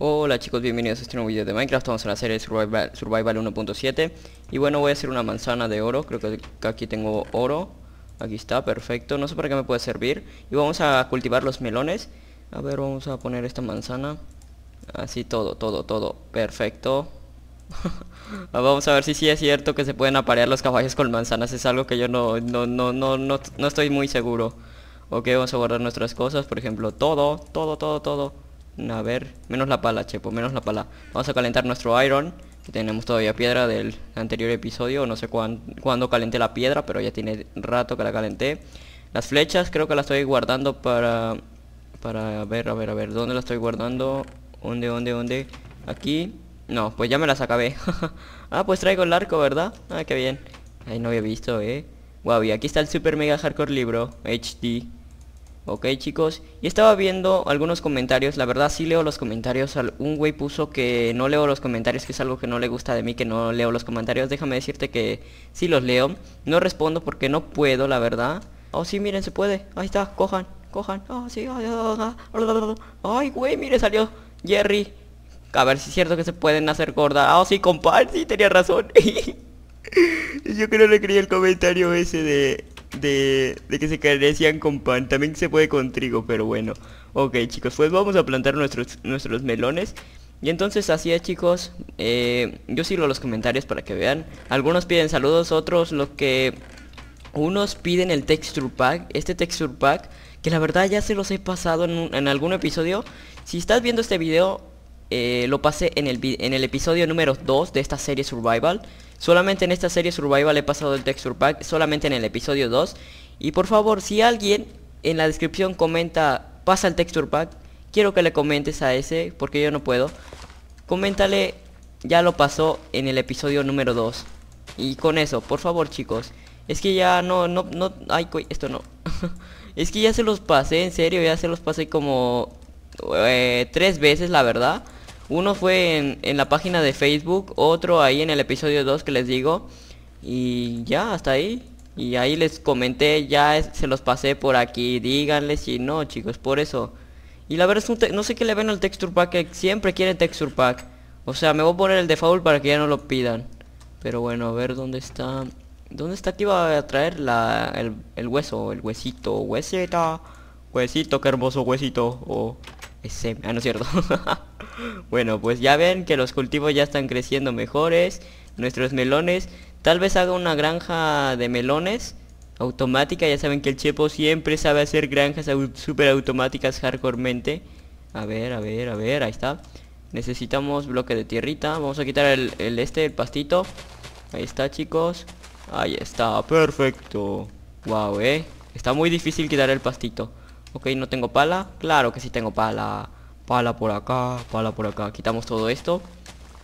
Hola chicos, bienvenidos a este nuevo video de Minecraft, Vamos a hacer el Survival, 1.7 Y bueno, voy a hacer una manzana de oro, creo que aquí tengo oro Aquí está, perfecto, no sé para qué me puede servir Y vamos a cultivar los melones A ver, vamos a poner esta manzana Así todo, todo, todo, perfecto ah, Vamos a ver si sí es cierto que se pueden aparear los caballos con manzanas Es algo que yo no, no, no, no, no, no estoy muy seguro Ok, vamos a guardar nuestras cosas, por ejemplo, todo, todo, todo, todo a ver, menos la pala, chepo, menos la pala. Vamos a calentar nuestro iron, que tenemos todavía piedra del anterior episodio, no sé cuándo calenté la piedra, pero ya tiene rato que la calenté. Las flechas creo que las estoy guardando para... Para, a ver, a ver, a ver, ¿dónde las estoy guardando? ¿Dónde, dónde, dónde? Aquí. No, pues ya me las acabé. ah, pues traigo el arco, ¿verdad? Ah, qué bien. ahí no había visto, eh. Guau, y aquí está el super mega hardcore libro, HD. Ok chicos, y estaba viendo algunos comentarios, la verdad sí leo los comentarios, un güey puso que no leo los comentarios, que es algo que no le gusta de mí, que no leo los comentarios, déjame decirte que sí los leo, no respondo porque no puedo, la verdad. Oh sí, miren, se puede, ahí está, cojan, cojan, oh sí, oh, oh, oh, ay güey, mire, salió Jerry. A ver si es cierto que se pueden hacer gorda. oh, sí, compadre, sí, tenía razón. Yo creo que no le quería el comentario ese de de, que se carecían con pan. También se puede con trigo, pero bueno. Ok, chicos, pues vamos a plantar nuestros, nuestros melones. Y entonces así es chicos, eh, yo sigo los comentarios para que vean. Algunos piden saludos, otros lo que... Unos piden el texture pack, este texture pack, que la verdad ya se los he pasado en, en algún episodio. Si estás viendo este video, eh, lo pasé en el, en el episodio número 2 de esta serie Survival. Solamente en esta serie Survival he pasado el Texture Pack, solamente en el episodio 2. Y por favor, si alguien en la descripción comenta, pasa el Texture Pack, quiero que le comentes a ese, porque yo no puedo. Coméntale, ya lo pasó en el episodio número 2. Y con eso, por favor chicos. Es que ya no, no, no, ay, esto no. es que ya se los pasé, en serio, ya se los pasé como eh, tres veces, la verdad. Uno fue en, la página de Facebook, otro ahí en el episodio 2 que les digo. Y ya, hasta ahí. Y ahí les comenté, ya se los pasé por aquí, díganle si no, chicos, por eso. Y la verdad es no sé qué le ven al texture pack, que siempre quieren texture pack. O sea, me voy a poner el default para que ya no lo pidan. Pero bueno, a ver dónde está... ¿Dónde está que iba a traer el, hueso? El huesito, hueseta Huesito, qué hermoso huesito. Ah, no es cierto. bueno, pues ya ven que los cultivos ya están creciendo mejores. Nuestros melones. Tal vez haga una granja de melones automática. Ya saben que el Chepo siempre sabe hacer granjas súper super automáticas hardcoremente. A ver, a ver, a ver. Ahí está. Necesitamos bloque de tierrita. Vamos a quitar el este, el pastito. Ahí está, chicos. Ahí está. Perfecto. Wow, eh. Está muy difícil quitar el pastito. Ok, no tengo pala. Claro que sí tengo pala. Pala por acá, pala por acá. Quitamos todo esto.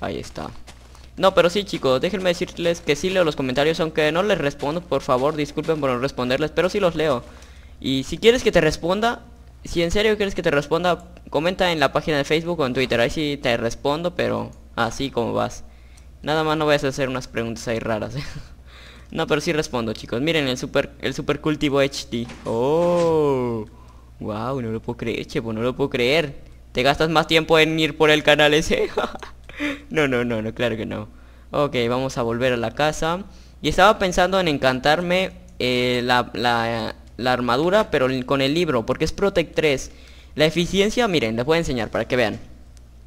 Ahí está. No, pero sí chicos, déjenme decirles que sí leo los comentarios, aunque no les respondo, por favor, disculpen por no responderles, pero sí los leo. Y si quieres que te responda, si en serio quieres que te responda, comenta en la página de Facebook o en Twitter, ahí sí te respondo, pero así como vas. Nada más no vayas a hacer unas preguntas ahí raras. ¿eh? No, pero sí respondo chicos, miren el super, el super cultivo HD. Oh. Wow, no lo puedo creer, Chepo, no lo puedo creer. Te gastas más tiempo en ir por el canal ese. no, no, no, no, claro que no. Ok, vamos a volver a la casa. Y estaba pensando en encantarme eh, la, la, armadura, pero con el libro, porque es Protect 3. La eficiencia, miren, les voy a enseñar para que vean.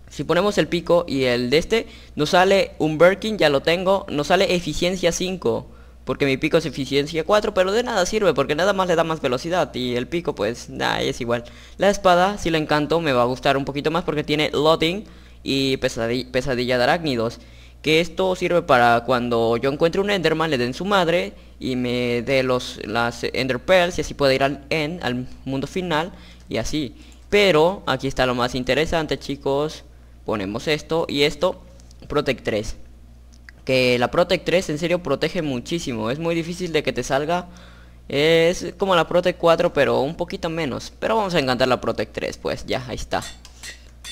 Si ponemos el pico y el de este, nos sale un Birkin, ya lo tengo, nos sale eficiencia 5 porque mi pico es eficiencia 4, pero de nada sirve, porque nada más le da más velocidad, y el pico pues, nada, es igual. La espada, si la encanto, me va a gustar un poquito más, porque tiene loading y pesadilla, de arácnidos. Que esto sirve para cuando yo encuentre un Enderman, le den su madre y me dé los, las Ender Pearls y así pueda ir al al mundo final y así. Pero aquí está lo más interesante chicos, ponemos esto y esto, Protect 3 que la Protect 3 en serio protege muchísimo, es muy difícil de que te salga, es como la Protect 4 pero un poquito menos, pero vamos a encantar la Protect 3 pues, ya, ahí está,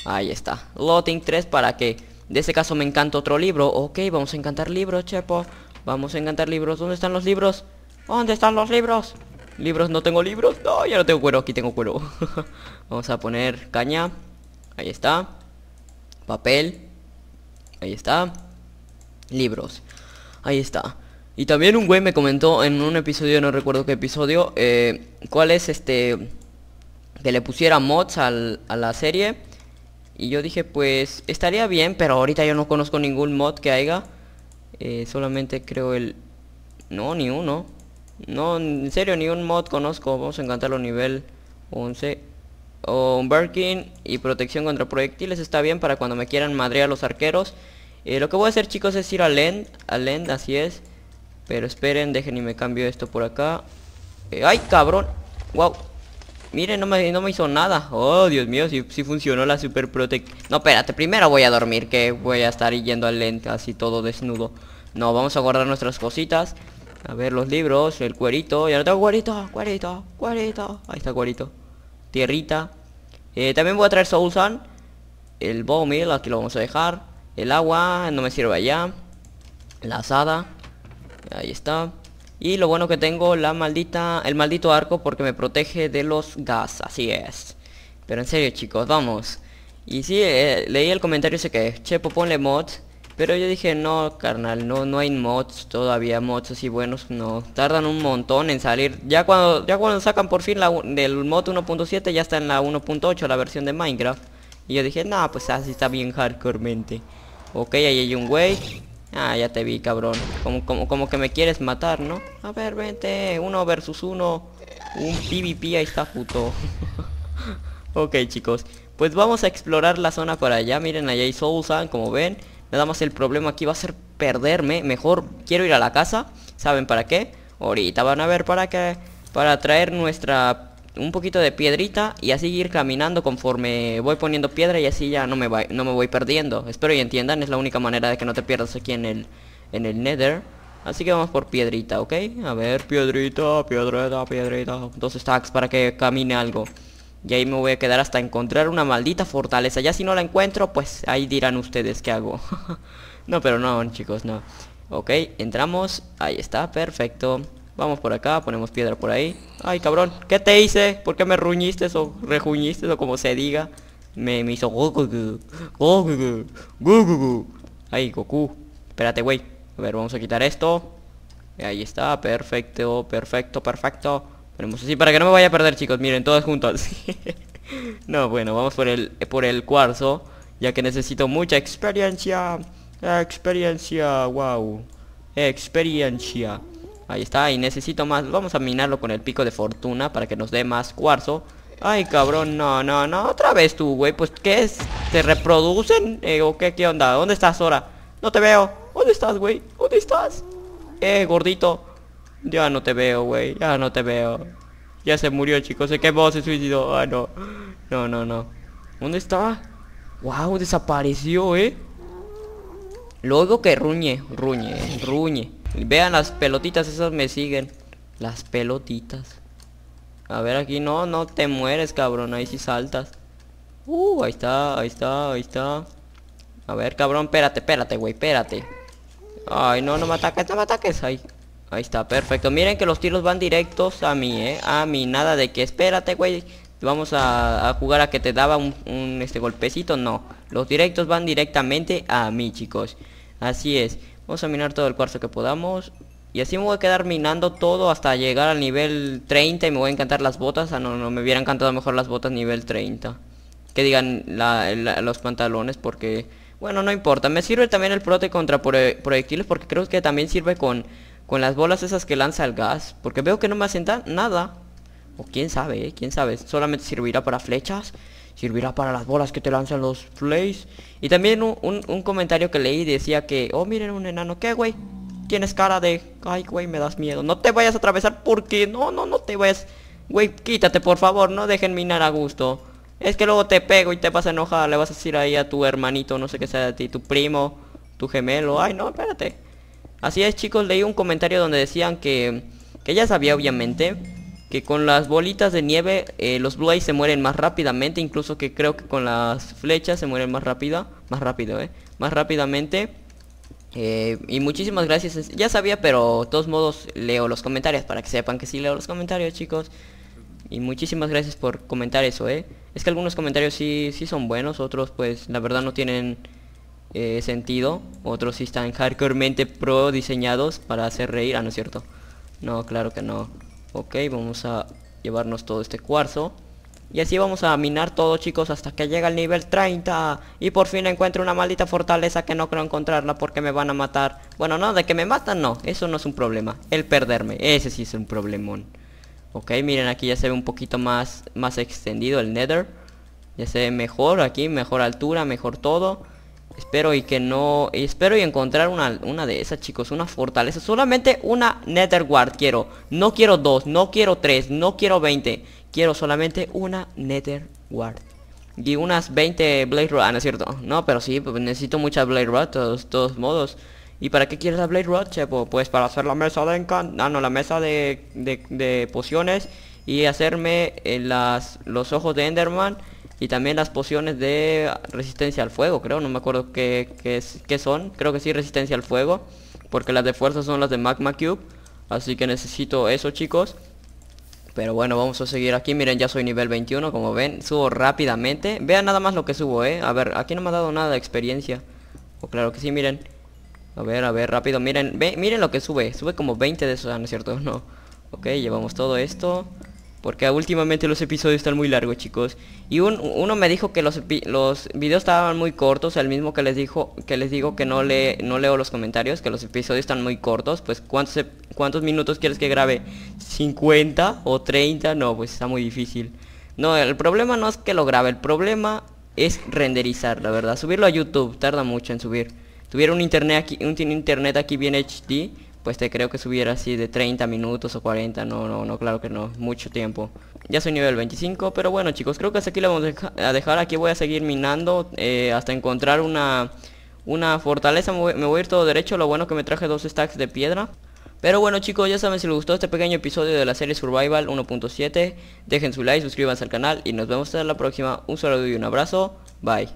ahí está, Loting 3 para que, de este caso me encanta otro libro, ok, vamos a encantar libros, chepo, vamos a encantar libros, ¿dónde están los libros? ¿Dónde están los libros? Libros, no tengo libros, no, ya no tengo cuero, aquí tengo cuero, vamos a poner caña, ahí está, papel, ahí está, libros. Ahí está. Y también un güey me comentó en un episodio, no recuerdo qué episodio, eh, cuál es este... Que le pusiera mods a la serie. Y yo dije, pues estaría bien, pero ahorita yo no conozco ningún mod que haya. Eh, solamente creo el... No, ni uno. No, en serio, ni un mod conozco. Vamos a encantarlo nivel 11. O un Birkin y protección contra proyectiles está bien para cuando me quieran madrear los arqueros. Eh, lo que voy a hacer chicos es ir al Lend al Lend, así es. Pero esperen, dejen y me cambio esto por acá. Eh, ¡Ay, cabrón! ¡Wow! Miren, no me, hizo nada. Oh, Dios mío, si sí, funcionó la super protect. No, espérate, primero voy a dormir, que voy a estar yendo al lente así todo desnudo. No, vamos a guardar nuestras cositas. A ver, los libros, el cuerito. Ya no tengo cuerito, cuerito, cuerito. Ahí está cuerito. Tierrita. Eh, también voy a traer Soulsan. El Bowmill, aquí lo vamos a dejar. El agua no me sirve allá. La asada. Ahí está. Y lo bueno que tengo la maldita, el maldito arco porque me protege de los gas. Así es. Pero en serio chicos, vamos. Y sí, eh, leí el comentario ese que, Chepo, pues ponle mods. Pero yo dije, no, carnal, no, no hay mods, todavía mods así buenos, no. Tardan un montón en salir. Ya cuando, ya cuando sacan por fin la, del mod 1.7 ya está en la 1.8, la versión de Minecraft. Y yo dije, nada, pues así está bien hardcoremente. Ok, ahí hay un güey. Ah, ya te vi, cabrón. Como, como, como que me quieres matar, ¿no? A ver, vente. Uno versus uno. Un PvP, ahí está, puto. ok, chicos. Pues vamos a explorar la zona para allá. Miren, allá hay Soulsan, como ven. Nada más el problema aquí va a ser perderme. Mejor quiero ir a la casa. ¿Saben para qué? Ahorita van a ver para qué. Para traer nuestra un poquito de piedrita y así ir caminando conforme voy poniendo piedra y así ya no me, no me voy perdiendo. Espero y entiendan, es la única manera de que no te pierdas aquí en el, en el nether. Así que vamos por piedrita, ¿ok? A ver, piedrita, piedrita, piedrita. Dos stacks para que camine algo. Y ahí me voy a quedar hasta encontrar una maldita fortaleza. Ya si no la encuentro, pues ahí dirán ustedes qué hago. no, pero no, chicos, no. Ok, entramos. Ahí está, perfecto. Vamos por acá, ponemos piedra por ahí. Ay, cabrón, ¿qué te hice? ¿Por qué me ruñiste o rejuñiste o como se diga? Me, me hizo Ay, Goku. Espérate, güey. A ver, vamos a quitar esto. Ahí está, perfecto, perfecto, perfecto. Ponemos así para que no me vaya a perder, chicos. Miren, todos juntos no, bueno, vamos por el por el cuarzo, ya que necesito mucha experiencia. Experiencia, wow. Experiencia. Ahí está, y necesito más Vamos a minarlo con el pico de fortuna para que nos dé más cuarzo Ay, cabrón, no, no, no Otra vez tú, güey, pues ¿qué es? ¿Se reproducen? Eh, ¿O qué, qué onda? ¿Dónde estás ahora? No te veo ¿Dónde estás, güey? ¿Dónde estás? Eh, gordito Ya no te veo, güey, ya no te veo Ya se murió, chicos, se quemó, se suicidó Ah, no, no, no, no ¿Dónde está? Wow, desapareció, eh Luego que ruñe, ruñe, ruñe Vean las pelotitas, esas me siguen. Las pelotitas. A ver aquí, no, no te mueres, cabrón. Ahí sí saltas. Uh, ahí está, ahí está, ahí está. A ver, cabrón, espérate, espérate, güey, espérate. Ay, no, no me ataques, no me ataques. Ahí, ahí está, perfecto. Miren que los tiros van directos a mí, eh. A mí, nada de que espérate, güey. Vamos a, jugar a que te daba un, un este golpecito, no. Los directos van directamente a mí, chicos. Así es. Vamos a minar todo el cuarzo que podamos. Y así me voy a quedar minando todo hasta llegar al nivel 30 y me voy a encantar las botas. a ah, no, no, me hubieran encantado mejor las botas nivel 30. Que digan los pantalones porque... Bueno, no importa. Me sirve también el prote contra proyectiles porque creo que también sirve con, con las bolas esas que lanza el gas. Porque veo que no me hacen nada. O quién sabe, ¿eh? quién sabe. Solamente servirá para flechas. Servirá para las bolas que te lanzan los Flays Y también un, comentario que leí decía que, oh, miren un enano, ¿qué, güey? Tienes cara de, ay, güey, me das miedo. No te vayas a atravesar porque, no, no, no te vayas. Güey, quítate, por favor, no dejen minar a gusto. Es que luego te pego y te vas a enojar, le vas a decir ahí a tu hermanito, no sé qué sea de ti, tu primo, tu gemelo. Ay, no, espérate. Así es, chicos, leí un comentario donde decían que, que ya sabía, obviamente, con las bolitas de nieve eh, los Blue Eyes se mueren más rápidamente, incluso que creo que con las flechas se mueren más rápido más rápido, eh, más rápidamente. Eh, y muchísimas gracias, ya sabía, pero de todos modos leo los comentarios para que sepan que sí leo los comentarios, chicos. Y muchísimas gracias por comentar eso, eh. Es que algunos comentarios sí, sí son buenos, otros pues la verdad no tienen eh, sentido. Otros sí están hardcoremente pro diseñados para hacer reír. Ah, no es cierto. No, claro que no ok vamos a llevarnos todo este cuarzo y así vamos a minar todo chicos hasta que llegue al nivel 30 Y por fin encuentro una maldita fortaleza que no creo encontrarla porque me van a matar Bueno no, de que me matan no, eso no es un problema El perderme, ese sí es un problemón Ok, miren aquí ya se ve un poquito más, más extendido el nether Ya se ve mejor aquí, mejor altura, mejor todo Espero y que no... espero y encontrar una, una, de esas, chicos. Una fortaleza. Solamente una Nether Guard quiero. No quiero dos. No quiero tres. No quiero 20. Quiero solamente una Nether Guard. Y unas 20 Blade Rod. Ah, no es cierto. No, pero sí. Pues, necesito muchas Blade Rod. Todos, todos modos. ¿Y para qué quieres la Blade Rod, Chepo? Pues para hacer la mesa de encanto. Ah, no, la mesa de, de, pociones. Y hacerme eh, las, los ojos de Enderman y también las pociones de resistencia al fuego, creo. No me acuerdo qué, son. Creo que sí, resistencia al fuego. Porque las de fuerza son las de Magma Cube. Así que necesito eso, chicos. Pero bueno, vamos a seguir aquí. Miren, ya soy nivel 21. Como ven, subo rápidamente. Vean nada más lo que subo, ¿eh? A ver, aquí no me ha dado nada de experiencia. O oh, claro que sí, miren. A ver, a ver, rápido. Miren, miren lo que sube. Sube como 20 de esos, ah, ¿no es cierto? No. Ok, llevamos todo esto. Porque últimamente los episodios están muy largos, chicos. Y uno me dijo que los, los videos estaban muy cortos, el mismo que les dijo que les digo que no, leo los comentarios, que los episodios están muy cortos. Pues ¿cuántos, ¿cuántos minutos quieres que grabe? ¿50 o 30? No, pues está muy difícil. No, el problema no es que lo grabe, el problema es renderizar, la verdad. Subirlo a YouTube tarda mucho en subir. Tuviera un internet aquí, un internet aquí bien HD pues te creo que subiera así de 30 minutos o 40, no, no, no, claro que no, mucho tiempo. Ya soy nivel 25, pero bueno chicos, creo que hasta aquí lo vamos a dejar, aquí voy a seguir minando eh, hasta encontrar una, una fortaleza, me voy, me voy, a ir todo derecho, lo bueno que me traje dos stacks de piedra. Pero bueno chicos, ya saben si les gustó este pequeño episodio de la serie Survival 1.7, dejen su like, suscríbanse al canal y nos vemos hasta la próxima, un saludo y un abrazo, bye.